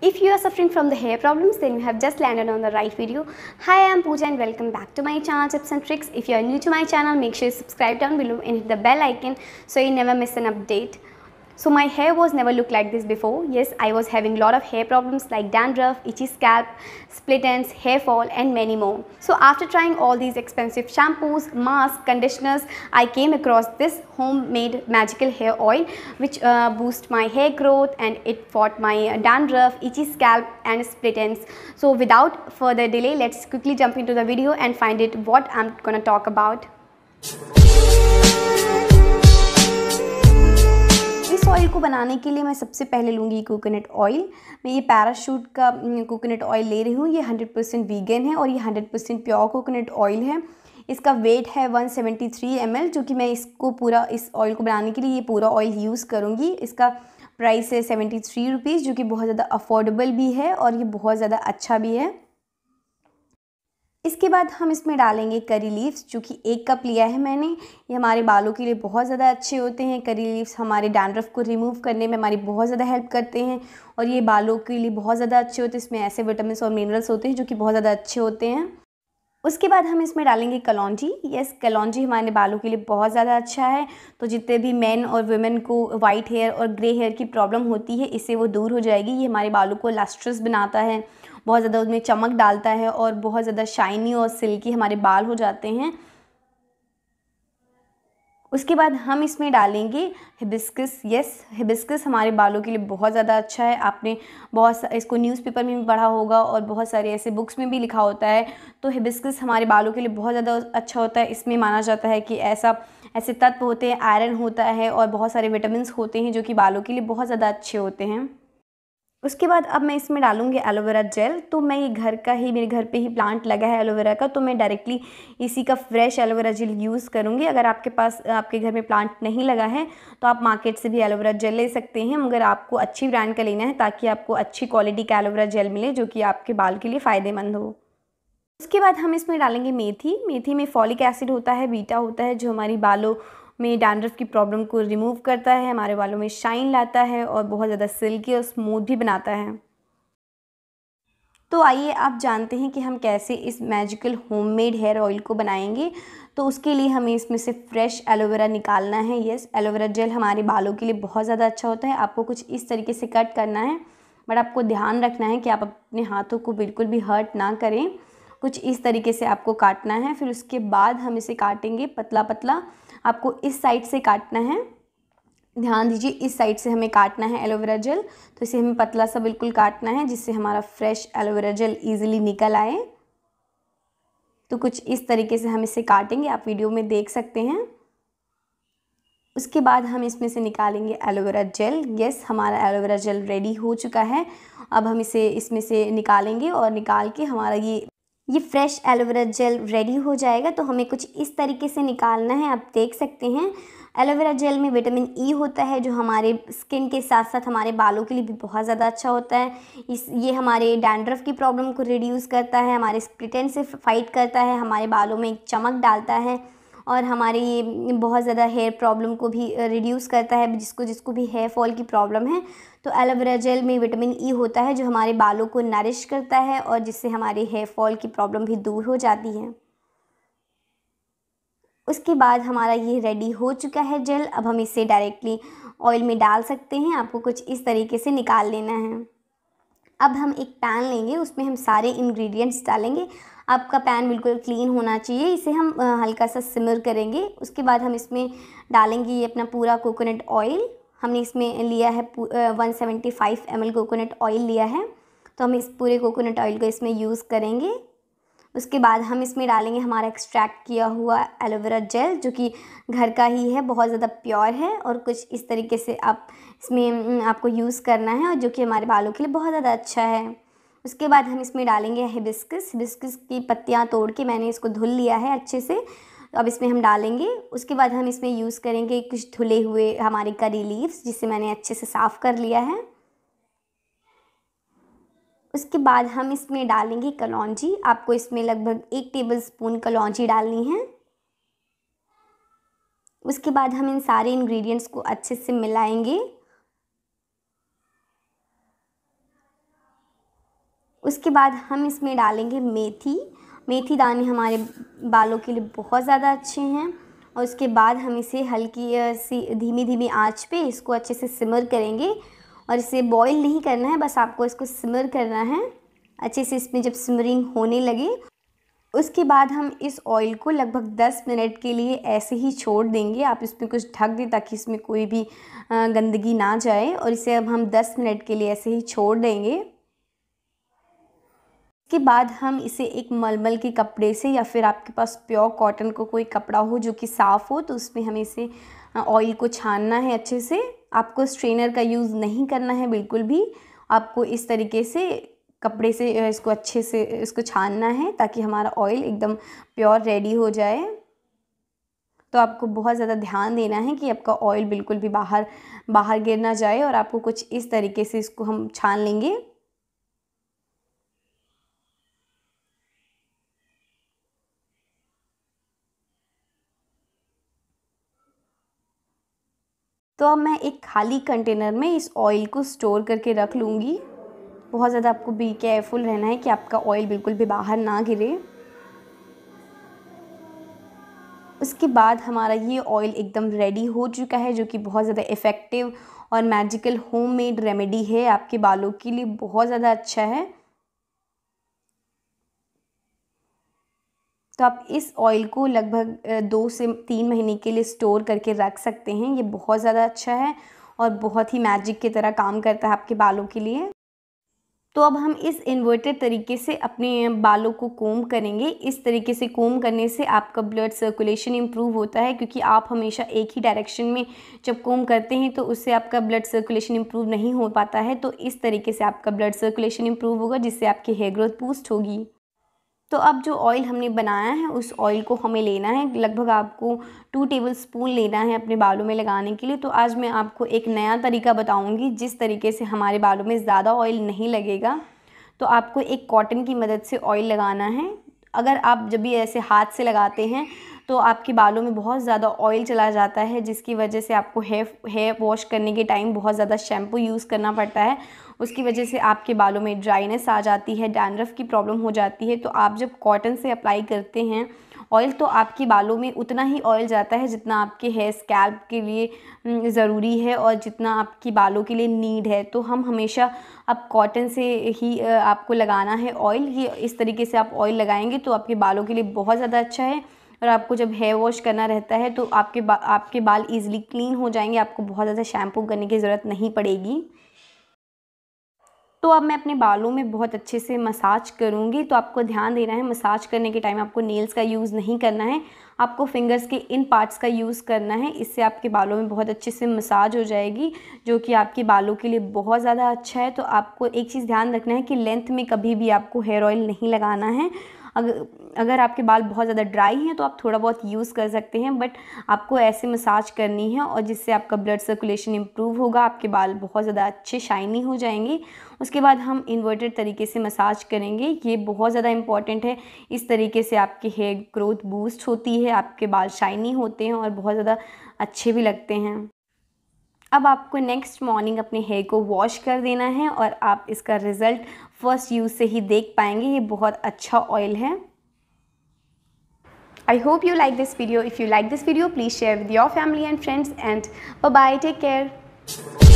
If you are suffering from the hair problems, then you have just landed on the right video. Hi, I am Pooja and welcome back to my channel Tips and Tricks. If you are new to my channel, make sure you subscribe down below and hit the bell icon so you never miss an update. So my hair was never looked like this before. Yes, I was having lot of hair problems like dandruff, itchy scalp, split ends, hair fall and many more. So after trying all these expensive shampoos, masks, conditioners, I came across this homemade magical hair oil which uh, boosts my hair growth and it fought my dandruff, itchy scalp and split ends. So without further delay, let's quickly jump into the video and find it what I'm gonna talk about. Oil को बनाने के लिए मैं सबसे पहले लूँगी coconut oil मैं ये पैराशूट का कोकोनट ऑयल ले रही हूँ ये 100% परसेंट वीगन है और ये 100% परसेंट प्योर कोकोनट ऑयल है इसका वेट है 173 सेवेंटी जो कि मैं इसको पूरा इस ऑयल को बनाने के लिए ये पूरा ऑयल यूज़ करूँगी इसका प्राइस है सेवेंटी थ्री रुपीज़ जो कि बहुत ज़्यादा अफोर्डेबल भी है और ये बहुत ज़्यादा अच्छा भी है इसके बाद हम इसमें डालेंगे करी लीव्स जो कि एक कप लिया है मैंने ये हमारे बालों के लिए बहुत ज़्यादा अच्छे होते हैं करी लीव्स हमारे डैंड्रफ को रिमूव करने में हमारी बहुत ज़्यादा हेल्प करते हैं और ये बालों के लिए बहुत ज़्यादा अच्छे होते हैं इसमें ऐसे विटामिन और मिनरल्स होते हैं जो कि बहुत ज़्यादा अच्छे होते हैं उसके बाद हम इसमें डालेंगे कलौजी यस कलौजी हमारे बालों के लिए बहुत ज़्यादा अच्छा है तो जितने भी मेन और वुमेन को वाइट हेयर और ग्रे हेयर की प्रॉब्लम होती है इससे वो दूर हो जाएगी ये हमारे बालों को लास्ट्रस बनाता है बहुत ज़्यादा उसमें चमक डालता है और बहुत ज़्यादा शाइनी और सिल्की हमारे बाल हो जाते हैं उसके बाद हम इसमें डालेंगे हिबिस्कस यस हिबिस्कस हमारे बालों के लिए बहुत ज़्यादा अच्छा है आपने बहुत इसको न्यूज़पेपर में भी पढ़ा होगा और बहुत सारे ऐसे बुक्स में भी लिखा होता है तो हिबिस्कस हमारे बालों के लिए बहुत ज़्यादा अच्छा होता है इसमें माना जाता है कि ऐसा ऐसे तत्व होते हैं आयरन होता है और बहुत सारे विटामिन होते हैं जो कि बालों के लिए बहुत ज़्यादा अच्छे होते हैं उसके बाद अब मैं इसमें डालूंगी एलोवेरा जेल तो मैं ये घर का ही मेरे घर पे ही प्लांट लगा है एलोवेरा का तो मैं डायरेक्टली इसी का फ्रेश एलोवेरा जेल यूज़ करूँगी अगर आपके पास आपके घर में प्लांट नहीं लगा है तो आप मार्केट से भी एलोवेरा जेल ले सकते हैं मगर आपको अच्छी ब्रांड का लेना है ताकि आपको अच्छी क्वालिटी का एलोवेरा जेल मिले जो कि आपके बाल के लिए फ़ायदेमंद हो उसके बाद हम इसमें डालेंगे मेथी मेथी में फॉलिक एसिड होता है बीटा होता है जो हमारी बालों में डैंड्रफ की प्रॉब्लम को रिमूव करता है हमारे बालों में शाइन लाता है और बहुत ज़्यादा सिल्की और स्मूथ भी बनाता है तो आइए आप जानते हैं कि हम कैसे इस मैजिकल होममेड हेयर ऑयल को बनाएंगे तो उसके लिए हमें इसमें से फ्रेश एलोवेरा निकालना है यस एलोवेरा जेल हमारे बालों के लिए बहुत ज़्यादा अच्छा होता है आपको कुछ इस तरीके से कट करना है बट आपको ध्यान रखना है कि आप अपने हाथों को बिल्कुल भी हर्ट ना करें कुछ इस तरीके से आपको काटना है फिर उसके बाद हम इसे काटेंगे पतला पतला आपको इस साइड से काटना है ध्यान दीजिए इस साइड से हमें काटना है एलोवेरा जेल तो इसे हमें पतला सा बिल्कुल काटना है जिससे हमारा फ्रेश एलोवेरा जेल ईजिली निकल आए तो कुछ इस तरीके से हम इसे काटेंगे आप वीडियो में देख सकते हैं उसके बाद हम इसमें से निकालेंगे एलोवेरा जेल यस हमारा एलोवेरा जेल रेडी हो चुका है अब हम इसे इसमें से निकालेंगे और निकाल के हमारा ये ये फ्रेश एलोवेरा जेल रेडी हो जाएगा तो हमें कुछ इस तरीके से निकालना है आप देख सकते हैं एलोवेरा जेल में विटामिन ई e होता है जो हमारे स्किन के साथ साथ हमारे बालों के लिए भी बहुत ज़्यादा अच्छा होता है इस ये हमारे डैंड्रफ की प्रॉब्लम को रिड्यूस करता है हमारे स्प्लिटेन से फाइट करता है हमारे बालों में एक चमक डालता है और हमारे ये बहुत ज़्यादा हेयर प्रॉब्लम को भी रिड्यूस करता है जिसको जिसको भी हेयर फॉल की प्रॉब्लम है तो एलोवेरा जेल में विटामिन ई e होता है जो हमारे बालों को नरिश करता है और जिससे हमारे हेयर फॉल की प्रॉब्लम भी दूर हो जाती है उसके बाद हमारा ये रेडी हो चुका है जेल अब हम इसे डायरेक्टली ऑयल में डाल सकते हैं आपको कुछ इस तरीके से निकाल लेना है अब हम एक पैन लेंगे उसमें हम सारे इंग्रेडिएंट्स डालेंगे आपका पैन बिल्कुल क्लीन होना चाहिए इसे हम हल्का सा सिमर करेंगे उसके बाद हम इसमें डालेंगे ये अपना पूरा कोकोनट ऑयल हमने इसमें लिया है one seventy five M coconut oil लिया है तो हम इस पूरे कोकोनट ऑयल को इसमें यूज़ करेंगे उसके बाद हम इसमें डालेंगे हमारा एक्सट्रैक्ट किया हुआ एलोवेरा जेल जो कि घर का ही है बहुत ज़्यादा प्योर है और कुछ इस तरीके से आप इसमें आपको यूज़ करना है और जो कि हमारे बालों के लिए बहुत ज़्यादा अच्छा है उसके बाद हम इसमें डालेंगे हिबिस्कस हिबिस्कस की पत्तियाँ तोड़ के मैंने इसको धुल लिया है अच्छे से तो अब इसमें हम डालेंगे उसके बाद हम इसमें यूज़ करेंगे कुछ धुले हुए हमारे करी लीव्स जिसे मैंने अच्छे से साफ़ कर लिया है उसके बाद हम इसमें डालेंगे कलौजी आपको इसमें लगभग एक टेबल स्पून कलौजी डालनी है उसके बाद हम इन सारे इंग्रेडिएंट्स को अच्छे से मिलाएंगे उसके बाद हम इसमें डालेंगे मेथी मेथी दाने हमारे बालों के लिए बहुत ज़्यादा अच्छे हैं और उसके बाद हम इसे हल्की सी धीमी धीमी आंच पे इसको अच्छे से सिमर करेंगे और इसे बॉईल नहीं करना है बस आपको इसको सिमर करना है अच्छे से इसमें जब सिमरिंग होने लगे उसके बाद हम इस ऑयल को लगभग 10 मिनट के लिए ऐसे ही छोड़ देंगे आप इसमें कुछ ढक दें ताकि इसमें कोई भी गंदगी ना जाए और इसे अब हम 10 मिनट के लिए ऐसे ही छोड़ देंगे इसके बाद हम इसे एक मलमल के कपड़े से या फिर आपके पास प्योर कॉटन को कोई कपड़ा हो जो कि साफ़ हो तो उसमें हमें इसे ऑयल को छानना है अच्छे से आपको स्ट्रेनर का यूज़ नहीं करना है बिल्कुल भी आपको इस तरीके से कपड़े से इसको अच्छे से इसको छानना है ताकि हमारा ऑयल एकदम प्योर रेडी हो जाए तो आपको बहुत ज़्यादा ध्यान देना है कि आपका ऑयल बिल्कुल भी बाहर बाहर गिर ना जाए और आपको कुछ इस तरीके से इसको हम छान लेंगे तो अब मैं एक खाली कंटेनर में इस ऑयल को स्टोर करके रख लूँगी बहुत ज़्यादा आपको भी केयरफुल रहना है कि आपका ऑयल बिल्कुल भी बाहर ना गिरे उसके बाद हमारा ये ऑयल एकदम रेडी हो चुका है जो कि बहुत ज़्यादा इफ़ेक्टिव और मैजिकल होममेड रेमेडी है आपके बालों के लिए बहुत ज़्यादा अच्छा है तो आप इस ऑयल को लगभग दो से तीन महीने के लिए स्टोर करके रख सकते हैं ये बहुत ज़्यादा अच्छा है और बहुत ही मैजिक की तरह काम करता है आपके बालों के लिए तो अब हम इस इन्वर्टेड तरीके से अपने बालों को कोम करेंगे इस तरीके से कोम करने से आपका ब्लड सर्कुलेशन इम्प्रूव होता है क्योंकि आप हमेशा एक ही डायरेक्शन में जब कोम करते हैं तो उससे आपका ब्लड सर्कुलेशन इम्प्रूव नहीं हो पाता है तो इस तरीके से आपका ब्लड सर्कुलेशन इम्प्रूव होगा जिससे आपकी हेयर ग्रोथ बूस्ट होगी तो अब जो ऑयल हमने बनाया है उस ऑयल को हमें लेना है लगभग आपको टू टेबल स्पून लेना है अपने बालों में लगाने के लिए तो आज मैं आपको एक नया तरीका बताऊंगी जिस तरीके से हमारे बालों में ज़्यादा ऑयल नहीं लगेगा तो आपको एक कॉटन की मदद से ऑयल लगाना है अगर आप जब भी ऐसे हाथ से लगाते हैं तो आपके बालों में बहुत ज़्यादा ऑयल चला जाता है जिसकी वजह से आपको हेयर हेयर वॉश करने के टाइम बहुत ज़्यादा शैम्पू यूज़ करना पड़ता है उसकी वजह से आपके बालों में ड्राइनेस आ जाती है डैंड्रफ की प्रॉब्लम हो जाती है तो आप जब कॉटन से अप्लाई करते हैं ऑयल तो आपके बालों में उतना ही ऑयल जाता है जितना आपके हेयर स्कैल्प के लिए हम्म, ज़रूरी है और जितना आपकी बालों के लिए नीड है तो हम हमेशा आप कॉटन से ही आपको लगाना है ऑयल ये इस तरीके से आप ऑयल लगाएंगे तो आपके बालों के लिए बहुत ज़्यादा अच्छा है और आपको जब हेयर वॉश करना रहता है तो आपके बा, आपके बाल ईजिली क्लीन हो जाएंगे आपको बहुत ज़्यादा शैम्पू करने की ज़रूरत नहीं पड़ेगी तो अब मैं अपने बालों में बहुत अच्छे से मसाज करूँगी तो आपको ध्यान देना है मसाज करने के टाइम आपको नेल्स का यूज़ नहीं करना है आपको फिंगर्स के इन पार्ट्स का यूज़ करना है इससे आपके बालों में बहुत अच्छे से मसाज हो जाएगी जो कि आपके बालों के लिए बहुत ज़्यादा अच्छा है तो आपको एक चीज़ ध्यान रखना है कि लेंथ में कभी भी आपको हेयर ऑयल नहीं लगाना है अगर अगर आपके बाल बहुत ज़्यादा ड्राई हैं तो आप थोड़ा बहुत यूज़ कर सकते हैं बट आपको ऐसे मसाज करनी है और जिससे आपका ब्लड सर्कुलेशन इम्प्रूव होगा आपके बाल बहुत ज़्यादा अच्छे शाइनी हो जाएंगे उसके बाद हम इन्वर्टेड तरीके से मसाज करेंगे ये बहुत ज़्यादा इंपॉर्टेंट है इस तरीके से आपके हेयर ग्रोथ बूस्ट होती है आपके बाल शाइनी होते हैं और बहुत ज़्यादा अच्छे भी लगते हैं अब आपको नेक्स्ट मॉर्निंग अपने हेयर को वॉश कर देना है और आप इसका रिज़ल्ट फर्स्ट यूज़ से ही देख पाएंगे ये बहुत अच्छा ऑयल है I hope you like this video if you like this video please share with your family and friends and bye take care